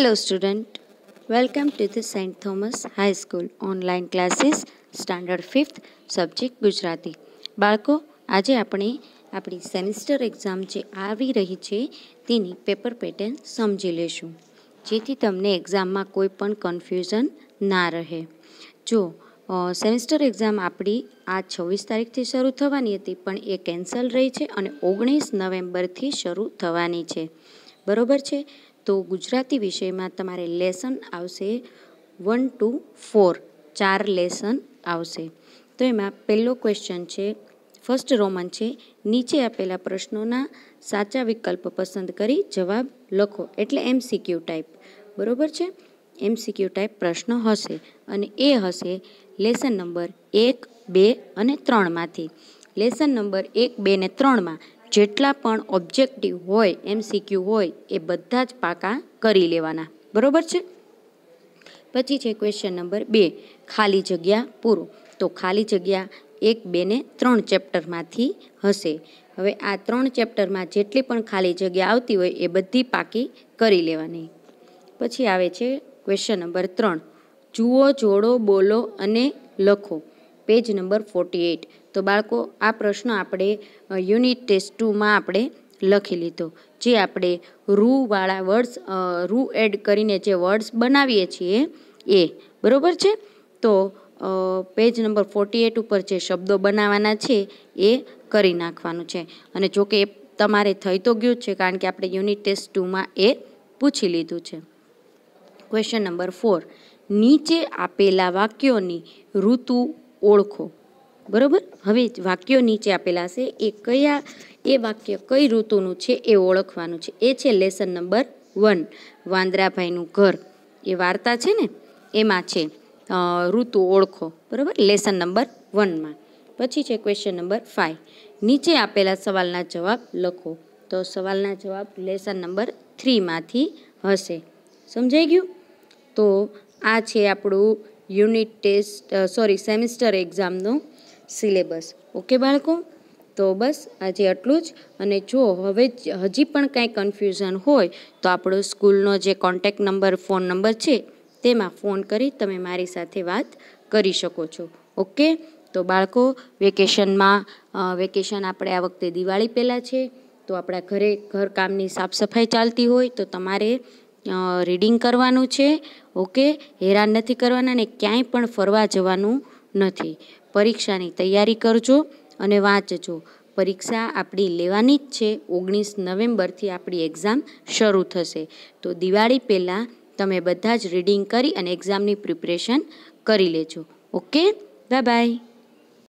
Hello student welcome to the saint Thomas High School online classes standard 5th subject Gujarati. બાળકો આજે આપણે આપણી semester exam જે આવી રહી છે તેની પેપર પેટર્ન સમજી લેશું જેથી તમને એક્ઝામમાં કોઈ પણ કન્ફ્યુઝન ના રહે જો સેમિસ્ટર એક્ઝામ આપણી આ છવ્વીસ તારીખથી શરૂ થવાની હતી પણ એ કેન્સલ રહી છે અને ઓગણીસ નવેમ્બરથી શરૂ થવાની છે બરોબર છે તો ગુજરાતી વિષયમાં તમારે લેસન આવશે વન ટુ ફોર ચાર લેસન આવશે તો એમાં પહેલો ક્વેશ્ચન છે ફર્સ્ટ રોમન છે નીચે આપેલા પ્રશ્નોના સાચા વિકલ્પ પસંદ કરી જવાબ લખો એટલે એમસીક્યુ ટાઈપ બરોબર છે એમસીક્યુ ટાઈપ પ્રશ્ન હશે અને એ હશે લેસન નંબર એક બે અને ત્રણમાંથી લેસન નંબર એક બે ને ત્રણમાં જેટલા પણ ઓબ્જેક્ટિવ હોય એમસીક્યુ હોય એ બધા જ પાકા કરી લેવાના બરાબર છે પછી છે ક્વેશ્ચન નંબર બે ખાલી જગ્યા પૂરો તો ખાલી જગ્યા એક બે ને ત્રણ ચેપ્ટરમાંથી હશે હવે આ ત્રણ ચેપ્ટરમાં જેટલી પણ ખાલી જગ્યા આવતી હોય એ બધી પાકી કરી લેવાની પછી આવે છે ક્વેશ્ચન નંબર ત્રણ જુઓ જોડો બોલો અને લખો પેજ નંબર ફોર્ટી એઇટ તો બાળકો આ પ્રશ્ન આપણે યુનિટ ટેસ્ટ ટુમાં આપણે લખી લીધો જે આપણે રૂવાળા વર્ડ્સ રૂ એડ કરીને જે વર્ડ્સ બનાવીએ છીએ એ બરાબર છે તો પેજ નંબર ફોર્ટી એટ ઉપર જે શબ્દો બનાવવાના છે એ કરી નાખવાનું છે અને જો કે તમારે થઈ તો ગયું છે કારણ કે આપણે યુનિટ ટેસ્ટ ટુમાં એ પૂછી લીધું છે ક્વેશ્ચન નંબર ફોર નીચે આપેલા વાક્યોની ઋતુ ઓળખો બરાબર હવે વાક્યો નીચે આપેલા છે એ કયા એ વાક્ય કઈ ઋતુનું છે એ ઓળખવાનું છે એ છે લેસન નંબર વન વાંદરાભાઈનું ઘર એ વાર્તા છે ને એમાં છે ઋતુ ઓળખો બરાબર લેસન નંબર વનમાં પછી છે ક્વેશ્ચન નંબર ફાઇવ નીચે આપેલા સવાલના જવાબ લખો તો સવાલના જવાબ લેસન નંબર થ્રીમાંથી હશે સમજાઈ ગયું તો આ છે આપણું યુનિટ ટેસ્ટ સોરી સેમિસ્ટર એક્ઝામનો સિલેબસ ઓકે બાળકો તો બસ આજે આટલું જ અને જો હવે હજી પણ કાંઈ કન્ફ્યુઝન હોય તો આપણો સ્કૂલનો જે કોન્ટેક નંબર ફોન નંબર છે તેમાં ફોન કરી તમે મારી સાથે વાત કરી શકો છો ઓકે તો બાળકો વેકેશનમાં વેકેશન આપણે આ વખતે દિવાળી પહેલાં છે તો આપણા ઘરે ઘરકામની સાફ સફાઈ ચાલતી હોય તો તમારે રીડિંગ કરવાનું છે ઓકે હેરાન નથી કરવાના અને ક્યાંય પણ ફરવા જવાનું નથી પરીક્ષાની તૈયારી કરજો અને વાંચજો પરીક્ષા આપણી લેવાની જ છે ઓગણીસ નવેમ્બરથી આપણી એક્ઝામ શરૂ થશે તો દિવાળી પહેલાં તમે બધા જ રીડિંગ કરી અને એક્ઝામની પ્રિપરેશન કરી લેજો ઓકે બાય બાય